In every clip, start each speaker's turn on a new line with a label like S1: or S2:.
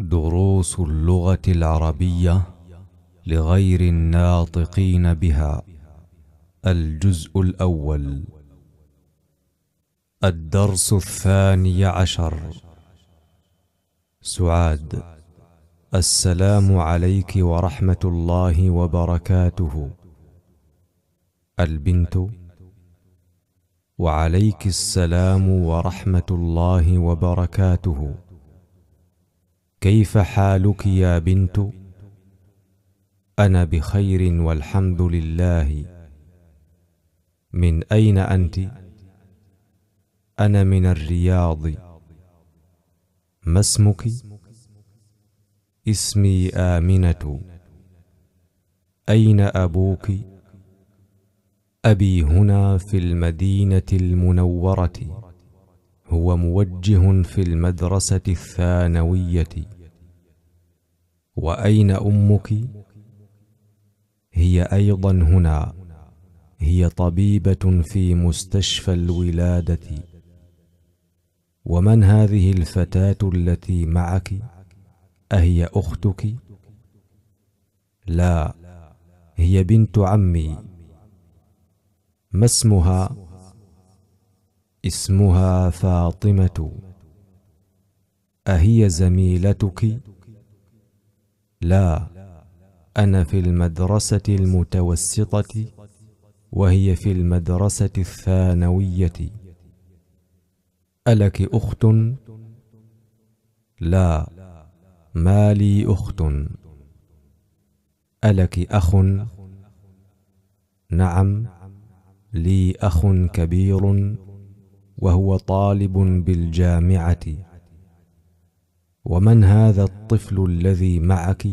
S1: دروس اللغة العربية لغير الناطقين بها الجزء الأول الدرس الثاني عشر سعاد السلام عليك ورحمة الله وبركاته البنت وعليك السلام ورحمة الله وبركاته كيف حالك يا بنت انا بخير والحمد لله من اين انت انا من الرياض ما اسمك اسمي امنه اين ابوك ابي هنا في المدينه المنوره هو موجه في المدرسة الثانوية وأين أمك؟ هي أيضا هنا هي طبيبة في مستشفى الولادة ومن هذه الفتاة التي معك؟ أهي أختك؟ لا هي بنت عمي ما اسمها؟ اسمها فاطمه اهي زميلتك لا انا في المدرسه المتوسطه وهي في المدرسه الثانويه الك اخت لا ما لي اخت الك اخ نعم لي اخ كبير وهو طالب بالجامعه ومن هذا الطفل الذي معك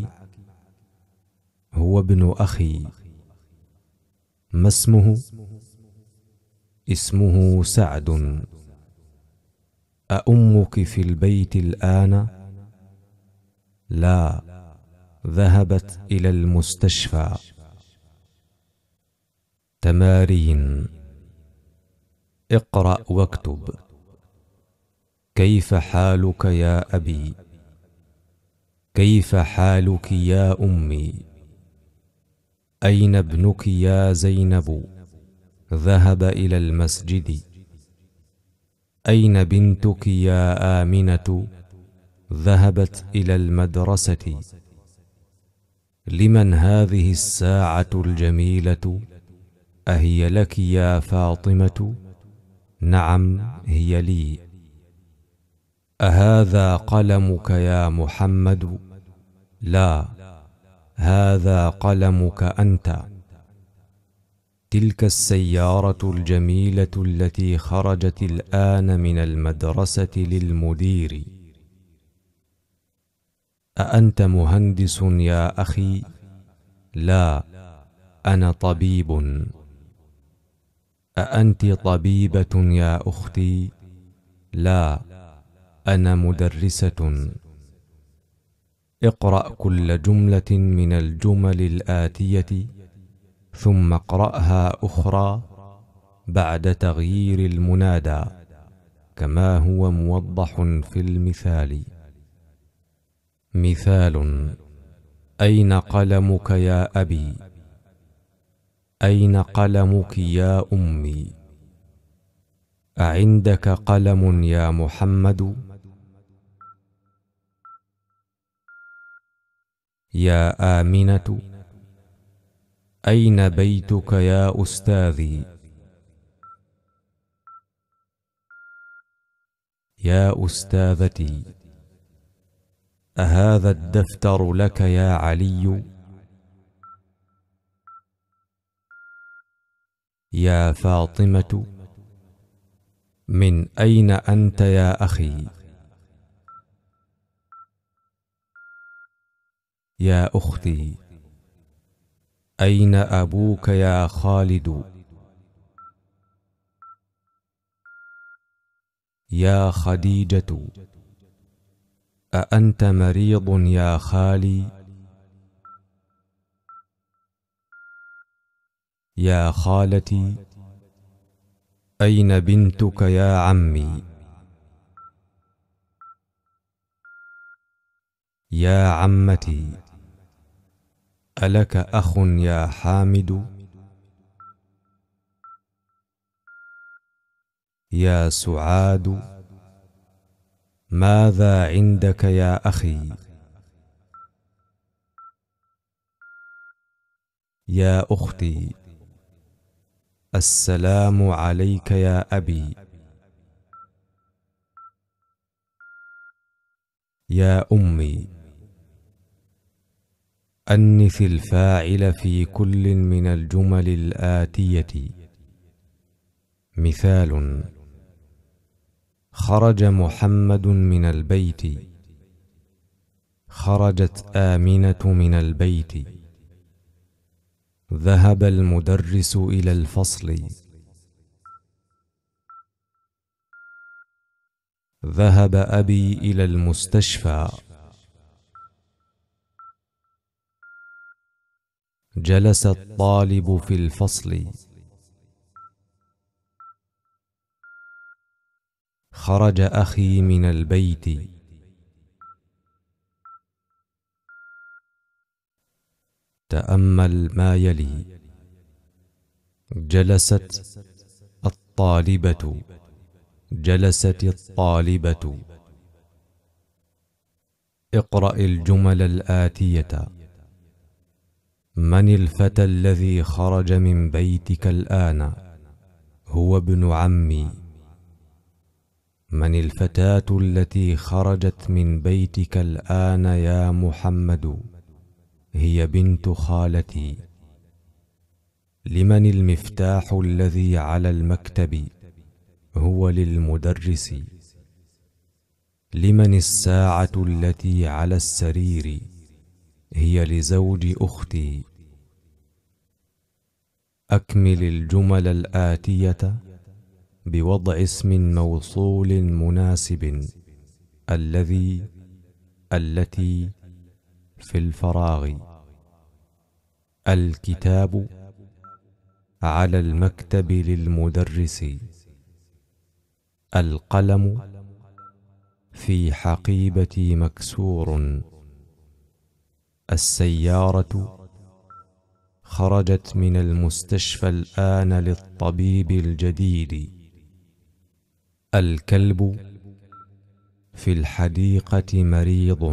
S1: هو ابن اخي ما اسمه اسمه سعد اامك في البيت الان لا ذهبت الى المستشفى تمارين اقرأ واكتب كيف حالك يا أبي كيف حالك يا أمي أين ابنك يا زينب ذهب إلى المسجد أين بنتك يا آمنة ذهبت إلى المدرسة لمن هذه الساعة الجميلة أهي لك يا فاطمة؟ نعم هي لي اهذا قلمك يا محمد لا هذا قلمك انت تلك السياره الجميله التي خرجت الان من المدرسه للمدير اانت مهندس يا اخي لا انا طبيب أأنت طبيبة يا أختي؟ لا، أنا مدرسة. اقرأ كل جملة من الجمل الآتية، ثم اقرأها أخرى بعد تغيير المنادى، كما هو موضح في المثال. مثال: أين قلمك يا أبي؟ اين قلمك يا امي اعندك قلم يا محمد يا امنه اين بيتك يا استاذي يا استاذتي اهذا الدفتر لك يا علي يا فاطمه من اين انت يا اخي يا اختي اين ابوك يا خالد يا خديجه اانت مريض يا خالي يا خالتي أين بنتك يا عمي يا عمتي ألك أخ يا حامد يا سعاد ماذا عندك يا أخي يا أختي السلام عليك يا ابي يا امي انث الفاعل في كل من الجمل الاتيه مثال خرج محمد من البيت خرجت امنه من البيت ذهب المدرس الى الفصل ذهب ابي الى المستشفى جلس الطالب في الفصل خرج اخي من البيت تامل ما يلي جلست الطالبه جلست الطالبه اقرا الجمل الاتيه من الفتى الذي خرج من بيتك الان هو ابن عمي من الفتاه التي خرجت من بيتك الان يا محمد هي بنت خالتي لمن المفتاح الذي على المكتب هو للمدرس لمن الساعة التي على السرير هي لزوج أختي أكمل الجمل الآتية بوضع اسم موصول مناسب الذي التي في الفراغ الكتاب على المكتب للمدرس القلم في حقيبتي مكسور السيارة خرجت من المستشفى الآن للطبيب الجديد الكلب في الحديقة مريض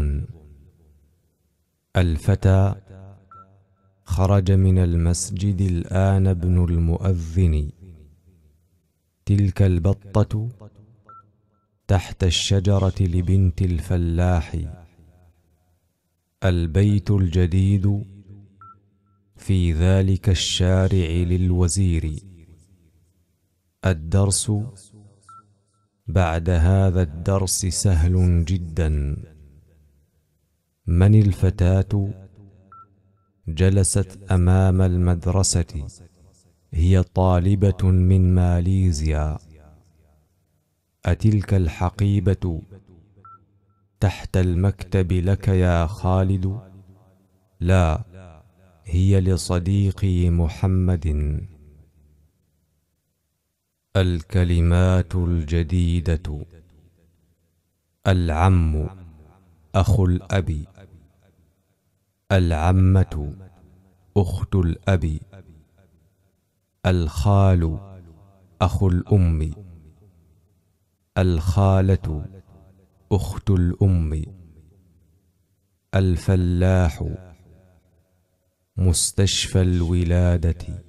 S1: الفتى خرج من المسجد الآن ابن المؤذن تلك البطة تحت الشجرة لبنت الفلاح البيت الجديد في ذلك الشارع للوزير الدرس بعد هذا الدرس سهل جداً من الفتاة جلست أمام المدرسة هي طالبة من ماليزيا أتلك الحقيبة تحت المكتب لك يا خالد لا هي لصديقي محمد الكلمات الجديدة العم أخو الأب العمة أخت الأب الخال أخ الأم الخالة أخت الأم الفلاح مستشفى الولاده